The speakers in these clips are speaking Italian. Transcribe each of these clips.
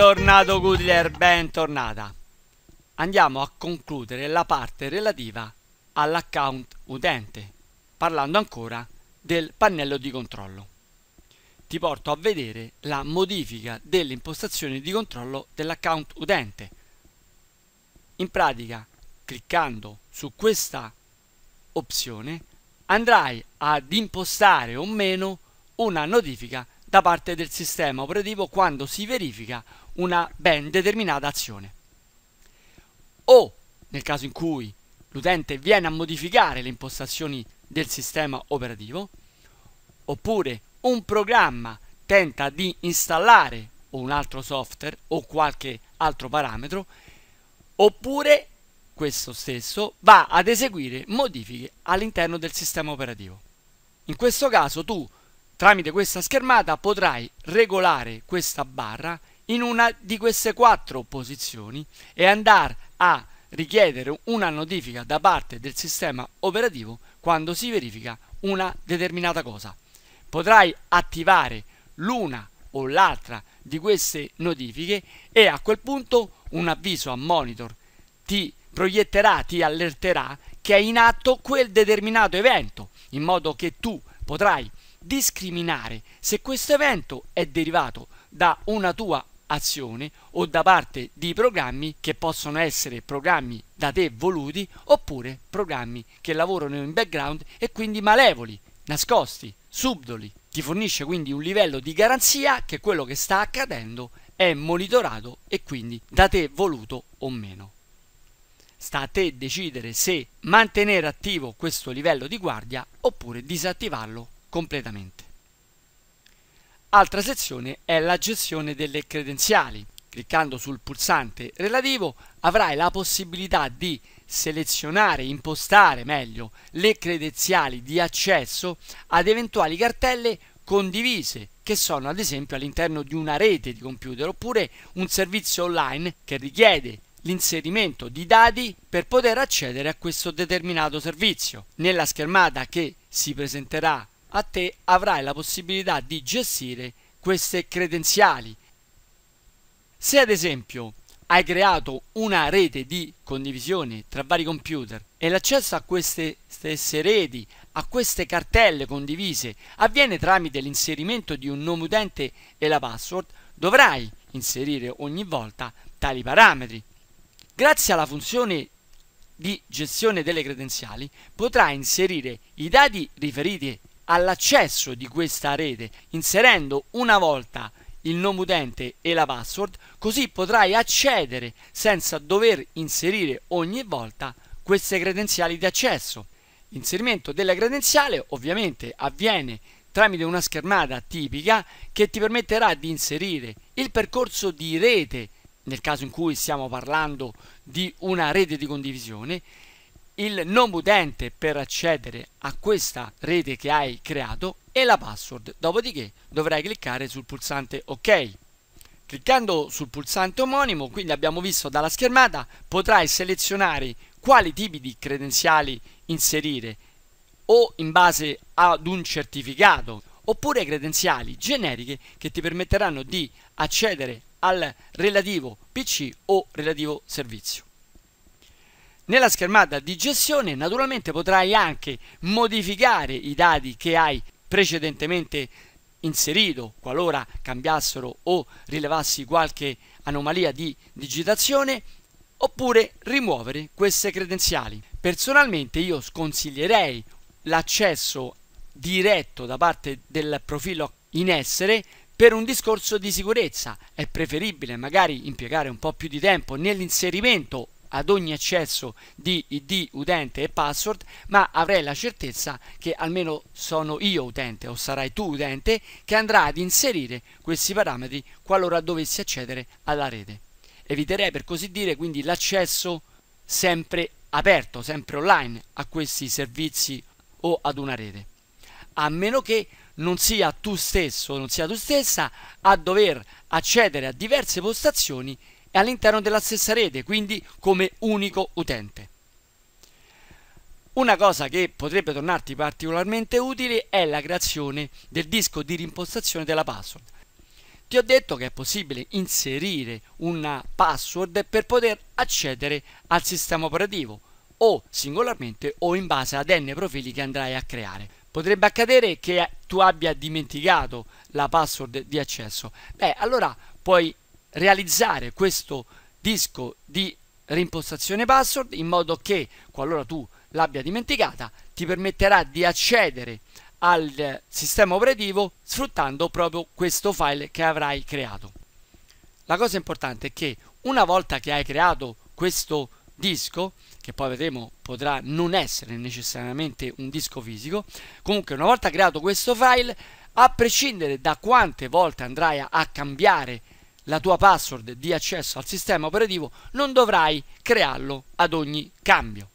Bentornato Goodler, bentornata. Andiamo a concludere la parte relativa all'account utente, parlando ancora del pannello di controllo. Ti porto a vedere la modifica delle impostazioni di controllo dell'account utente. In pratica, cliccando su questa opzione, andrai ad impostare o meno una notifica da parte del sistema operativo quando si verifica una ben determinata azione. O nel caso in cui l'utente viene a modificare le impostazioni del sistema operativo, oppure un programma tenta di installare un altro software o qualche altro parametro, oppure questo stesso va ad eseguire modifiche all'interno del sistema operativo. In questo caso tu Tramite questa schermata potrai regolare questa barra in una di queste quattro posizioni e andare a richiedere una notifica da parte del sistema operativo quando si verifica una determinata cosa. Potrai attivare l'una o l'altra di queste notifiche e a quel punto un avviso a monitor ti proietterà, ti allerterà che è in atto quel determinato evento, in modo che tu potrai discriminare se questo evento è derivato da una tua azione o da parte di programmi che possono essere programmi da te voluti oppure programmi che lavorano in background e quindi malevoli, nascosti, subdoli. Ti fornisce quindi un livello di garanzia che quello che sta accadendo è monitorato e quindi da te voluto o meno. Sta a te decidere se mantenere attivo questo livello di guardia oppure disattivarlo completamente. Altra sezione è la gestione delle credenziali. Cliccando sul pulsante relativo avrai la possibilità di selezionare, impostare meglio le credenziali di accesso ad eventuali cartelle condivise che sono ad esempio all'interno di una rete di computer oppure un servizio online che richiede l'inserimento di dati per poter accedere a questo determinato servizio. Nella schermata che si presenterà a te avrai la possibilità di gestire queste credenziali. Se ad esempio hai creato una rete di condivisione tra vari computer e l'accesso a queste stesse reti, a queste cartelle condivise, avviene tramite l'inserimento di un nome utente e la password, dovrai inserire ogni volta tali parametri. Grazie alla funzione di gestione delle credenziali potrai inserire i dati riferiti all'accesso di questa rete inserendo una volta il nome utente e la password, così potrai accedere senza dover inserire ogni volta queste credenziali di accesso. L'inserimento della credenziale ovviamente avviene tramite una schermata tipica che ti permetterà di inserire il percorso di rete nel caso in cui stiamo parlando di una rete di condivisione il nome utente per accedere a questa rete che hai creato e la password, dopodiché dovrai cliccare sul pulsante ok. Cliccando sul pulsante omonimo, quindi abbiamo visto dalla schermata, potrai selezionare quali tipi di credenziali inserire o in base ad un certificato oppure credenziali generiche che ti permetteranno di accedere al relativo PC o relativo servizio. Nella schermata di gestione naturalmente potrai anche modificare i dati che hai precedentemente inserito qualora cambiassero o rilevassi qualche anomalia di digitazione oppure rimuovere queste credenziali. Personalmente io sconsiglierei l'accesso diretto da parte del profilo in essere per un discorso di sicurezza. È preferibile magari impiegare un po' più di tempo nell'inserimento ad ogni accesso di ID utente e password, ma avrei la certezza che almeno sono io utente o sarai tu utente che andrà ad inserire questi parametri qualora dovessi accedere alla rete. Eviterei per così dire quindi l'accesso sempre aperto, sempre online a questi servizi o ad una rete. A meno che non sia tu stesso, o non sia tu stessa a dover accedere a diverse postazioni all'interno della stessa rete, quindi come unico utente. Una cosa che potrebbe tornarti particolarmente utile è la creazione del disco di rimpostazione della password. Ti ho detto che è possibile inserire una password per poter accedere al sistema operativo o singolarmente o in base ad n profili che andrai a creare. Potrebbe accadere che tu abbia dimenticato la password di accesso. Beh, allora puoi realizzare questo disco di reimpostazione password in modo che qualora tu l'abbia dimenticata ti permetterà di accedere al sistema operativo sfruttando proprio questo file che avrai creato. La cosa importante è che una volta che hai creato questo disco, che poi vedremo potrà non essere necessariamente un disco fisico, comunque una volta creato questo file, a prescindere da quante volte andrai a cambiare la tua password di accesso al sistema operativo, non dovrai crearlo ad ogni cambio.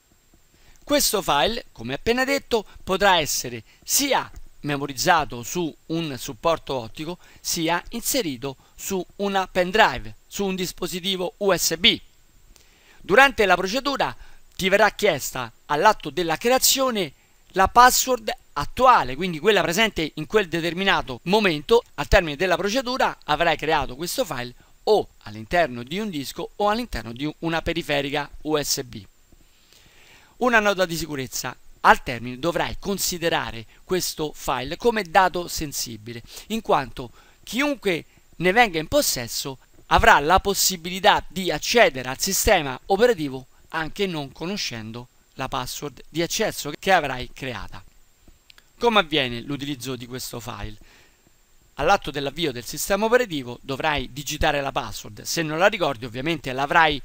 Questo file, come appena detto, potrà essere sia memorizzato su un supporto ottico, sia inserito su una pendrive, su un dispositivo USB. Durante la procedura ti verrà chiesta all'atto della creazione la password attuale, quindi quella presente in quel determinato momento, al termine della procedura avrai creato questo file o all'interno di un disco o all'interno di una periferica USB. Una nota di sicurezza. Al termine dovrai considerare questo file come dato sensibile, in quanto chiunque ne venga in possesso avrà la possibilità di accedere al sistema operativo anche non conoscendo la password di accesso che avrai creata. Come avviene l'utilizzo di questo file? All'atto dell'avvio del sistema operativo dovrai digitare la password, se non la ricordi ovviamente l'avrai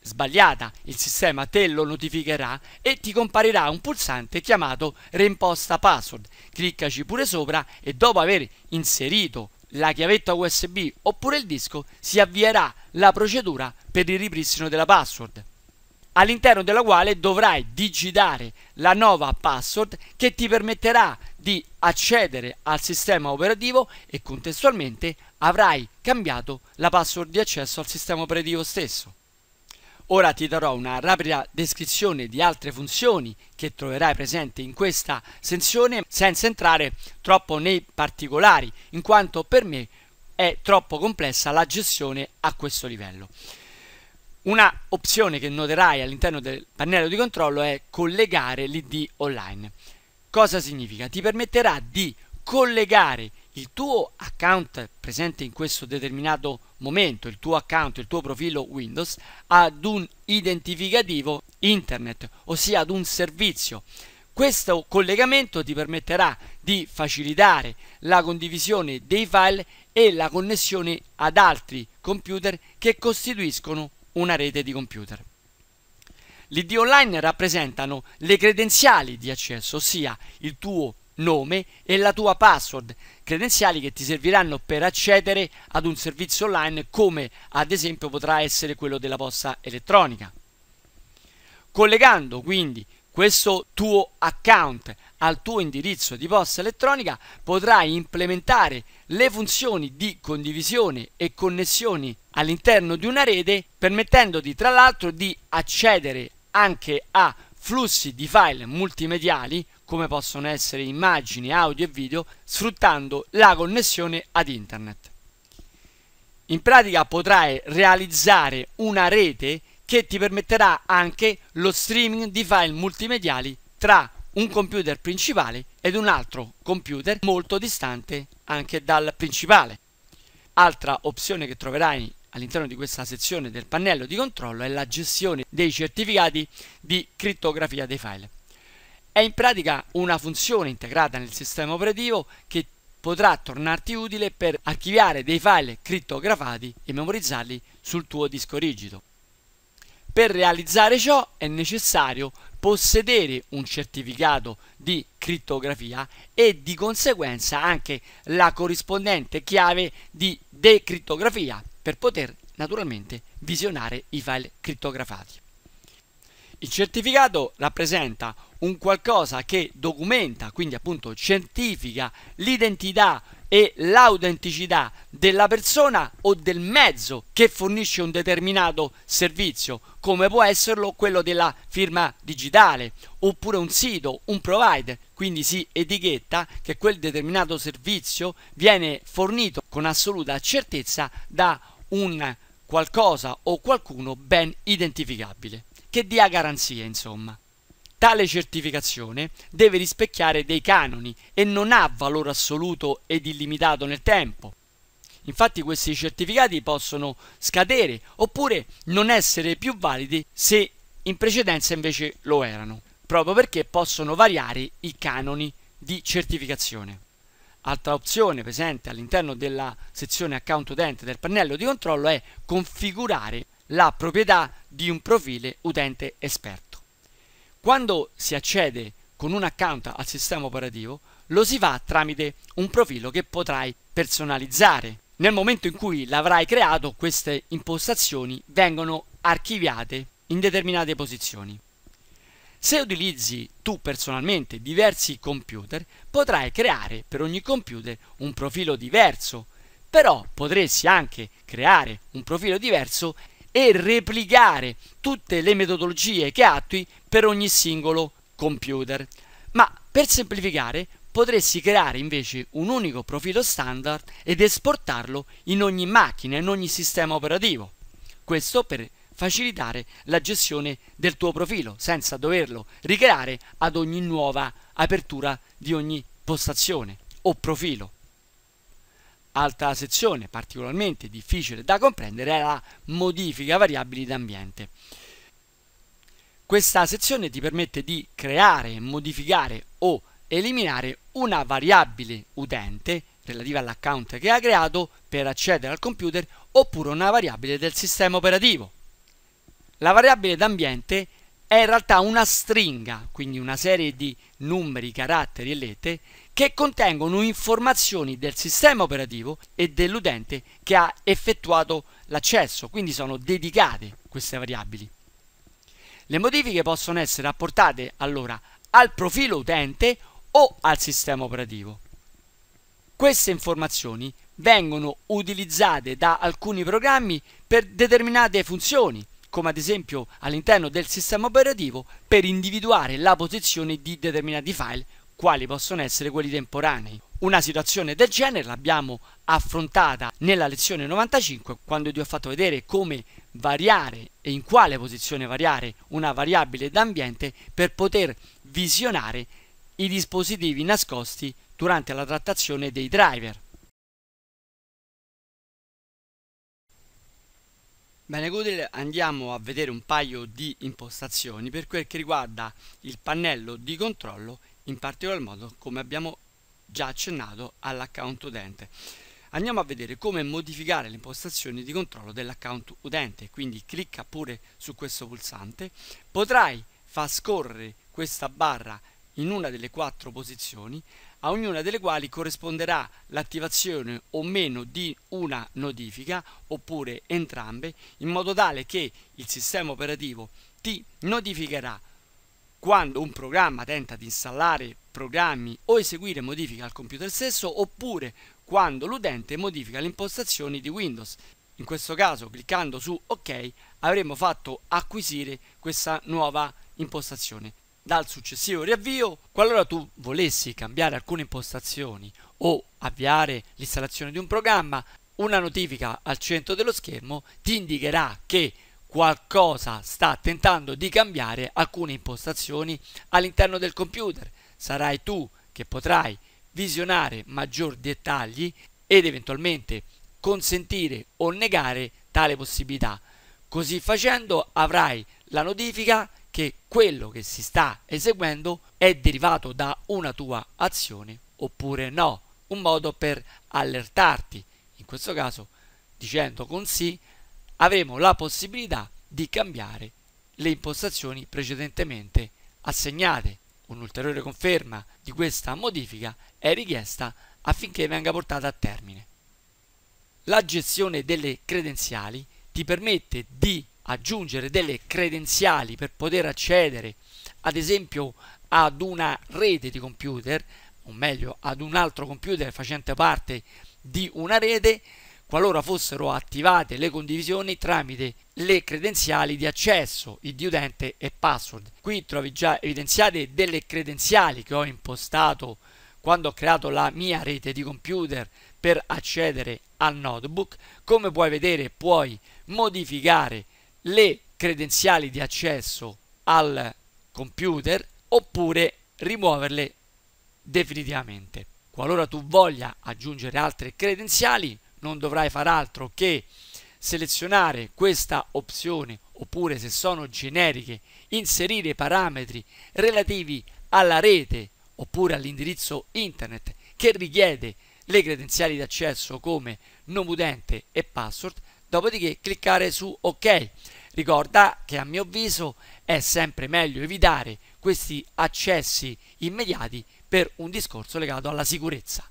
sbagliata, il sistema te lo notificherà e ti comparirà un pulsante chiamato reimposta password. Cliccaci pure sopra e dopo aver inserito la chiavetta USB oppure il disco si avvierà la procedura per il ripristino della password all'interno della quale dovrai digitare la nuova password che ti permetterà di accedere al sistema operativo e contestualmente avrai cambiato la password di accesso al sistema operativo stesso. Ora ti darò una rapida descrizione di altre funzioni che troverai presenti in questa sezione senza entrare troppo nei particolari, in quanto per me è troppo complessa la gestione a questo livello. Una opzione che noterai all'interno del pannello di controllo è collegare l'ID online. Cosa significa? Ti permetterà di collegare il tuo account presente in questo determinato momento, il tuo account, il tuo profilo Windows, ad un identificativo internet, ossia ad un servizio. Questo collegamento ti permetterà di facilitare la condivisione dei file e la connessione ad altri computer che costituiscono una rete di computer. L'ID online rappresentano le credenziali di accesso, ossia il tuo nome e la tua password, credenziali che ti serviranno per accedere ad un servizio online come ad esempio potrà essere quello della posta elettronica. Collegando quindi questo tuo account al tuo indirizzo di posta elettronica potrai implementare le funzioni di condivisione e connessioni all'interno di una rete, permettendoti tra l'altro di accedere anche a flussi di file multimediali come possono essere immagini, audio e video, sfruttando la connessione ad internet. In pratica potrai realizzare una rete che ti permetterà anche lo streaming di file multimediali tra un computer principale ed un altro computer molto distante anche dal principale. Altra opzione che troverai all'interno di questa sezione del pannello di controllo è la gestione dei certificati di crittografia dei file. È in pratica una funzione integrata nel sistema operativo che potrà tornarti utile per archiviare dei file crittografati e memorizzarli sul tuo disco rigido. Per realizzare ciò è necessario possedere un certificato di crittografia e di conseguenza anche la corrispondente chiave di decrittografia per poter naturalmente visionare i file crittografati. Il certificato rappresenta un qualcosa che documenta, quindi appunto certifica l'identità e l'autenticità della persona o del mezzo che fornisce un determinato servizio, come può esserlo quello della firma digitale, oppure un sito, un provider. Quindi si etichetta che quel determinato servizio viene fornito con assoluta certezza da un qualcosa o qualcuno ben identificabile, che dia garanzia, insomma. Tale certificazione deve rispecchiare dei canoni e non ha valore assoluto ed illimitato nel tempo. Infatti questi certificati possono scadere oppure non essere più validi se in precedenza invece lo erano, proprio perché possono variare i canoni di certificazione. Altra opzione presente all'interno della sezione account utente del pannello di controllo è configurare la proprietà di un profile utente esperto. Quando si accede con un account al sistema operativo, lo si fa tramite un profilo che potrai personalizzare. Nel momento in cui l'avrai creato, queste impostazioni vengono archiviate in determinate posizioni. Se utilizzi tu personalmente diversi computer, potrai creare per ogni computer un profilo diverso, però potresti anche creare un profilo diverso e replicare tutte le metodologie che attui per ogni singolo computer. Ma per semplificare potresti creare invece un unico profilo standard ed esportarlo in ogni macchina, in ogni sistema operativo. Questo per facilitare la gestione del tuo profilo senza doverlo ricreare ad ogni nuova apertura di ogni postazione o profilo. Altra sezione particolarmente difficile da comprendere è la modifica variabili d'ambiente. Questa sezione ti permette di creare, modificare o eliminare una variabile utente relativa all'account che ha creato per accedere al computer oppure una variabile del sistema operativo. La variabile d'ambiente è in realtà una stringa, quindi una serie di numeri, caratteri e lettere che contengono informazioni del sistema operativo e dell'utente che ha effettuato l'accesso, quindi sono dedicate queste variabili. Le modifiche possono essere apportate allora al profilo utente o al sistema operativo. Queste informazioni vengono utilizzate da alcuni programmi per determinate funzioni, come ad esempio all'interno del sistema operativo per individuare la posizione di determinati file quali possono essere quelli temporanei. Una situazione del genere l'abbiamo affrontata nella lezione 95 quando ti ho fatto vedere come variare e in quale posizione variare una variabile d'ambiente per poter visionare i dispositivi nascosti durante la trattazione dei driver. Bene Goodrill, andiamo a vedere un paio di impostazioni per quel che riguarda il pannello di controllo in particolar modo come abbiamo già accennato all'account utente. Andiamo a vedere come modificare le impostazioni di controllo dell'account utente, quindi clicca pure su questo pulsante, potrai far scorrere questa barra in una delle quattro posizioni, a ognuna delle quali corrisponderà l'attivazione o meno di una notifica, oppure entrambe, in modo tale che il sistema operativo ti notificherà quando un programma tenta di installare programmi o eseguire modifiche al computer stesso oppure quando l'utente modifica le impostazioni di Windows. In questo caso cliccando su OK avremo fatto acquisire questa nuova impostazione. Dal successivo riavvio, qualora tu volessi cambiare alcune impostazioni o avviare l'installazione di un programma, una notifica al centro dello schermo ti indicherà che qualcosa sta tentando di cambiare alcune impostazioni all'interno del computer. Sarai tu che potrai visionare maggior dettagli ed eventualmente consentire o negare tale possibilità. Così facendo avrai la notifica che quello che si sta eseguendo è derivato da una tua azione oppure no, un modo per allertarti, in questo caso dicendo con sì avremo la possibilità di cambiare le impostazioni precedentemente assegnate. Un'ulteriore conferma di questa modifica è richiesta affinché venga portata a termine. La gestione delle credenziali ti permette di aggiungere delle credenziali per poter accedere ad esempio ad una rete di computer o meglio ad un altro computer facente parte di una rete qualora fossero attivate le condivisioni tramite le credenziali di accesso, id utente e password. Qui trovi già evidenziate delle credenziali che ho impostato quando ho creato la mia rete di computer per accedere al notebook. Come puoi vedere puoi modificare le credenziali di accesso al computer oppure rimuoverle definitivamente. Qualora tu voglia aggiungere altre credenziali, non dovrai far altro che selezionare questa opzione oppure se sono generiche inserire parametri relativi alla rete oppure all'indirizzo internet che richiede le credenziali di accesso come nome utente e password, dopodiché cliccare su OK. Ricorda che a mio avviso è sempre meglio evitare questi accessi immediati per un discorso legato alla sicurezza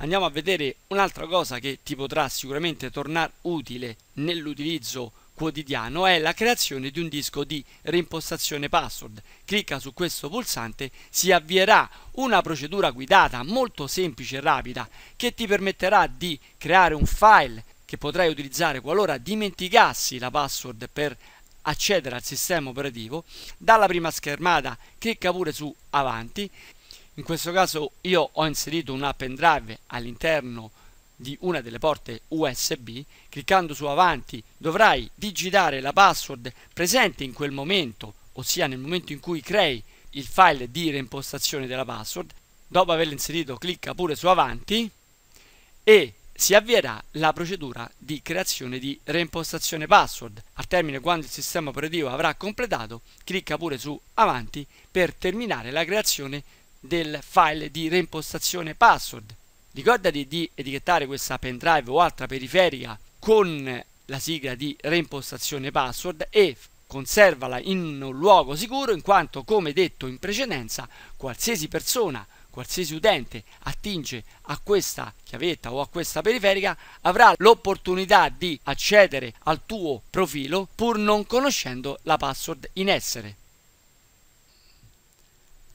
andiamo a vedere un'altra cosa che ti potrà sicuramente tornare utile nell'utilizzo quotidiano è la creazione di un disco di reimpostazione password. Clicca su questo pulsante, si avvierà una procedura guidata molto semplice e rapida che ti permetterà di creare un file che potrai utilizzare qualora dimenticassi la password per accedere al sistema operativo. Dalla prima schermata clicca pure su avanti in questo caso io ho inserito una pendrive all'interno di una delle porte USB, cliccando su avanti dovrai digitare la password presente in quel momento, ossia nel momento in cui crei il file di reimpostazione della password, dopo averla inserito clicca pure su avanti e si avvierà la procedura di creazione di reimpostazione password. Al termine quando il sistema operativo avrà completato, clicca pure su avanti per terminare la creazione di del file di reimpostazione password. Ricordati di etichettare questa pendrive o altra periferica con la sigla di reimpostazione password e conservala in un luogo sicuro in quanto come detto in precedenza qualsiasi persona qualsiasi utente attinge a questa chiavetta o a questa periferica avrà l'opportunità di accedere al tuo profilo pur non conoscendo la password in essere.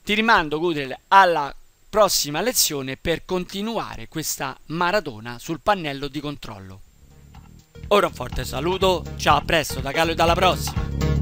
Ti rimando, Goodrell, alla prossima lezione per continuare questa maratona sul pannello di controllo. Ora un forte saluto, ciao a presto da Carlo e dalla prossima!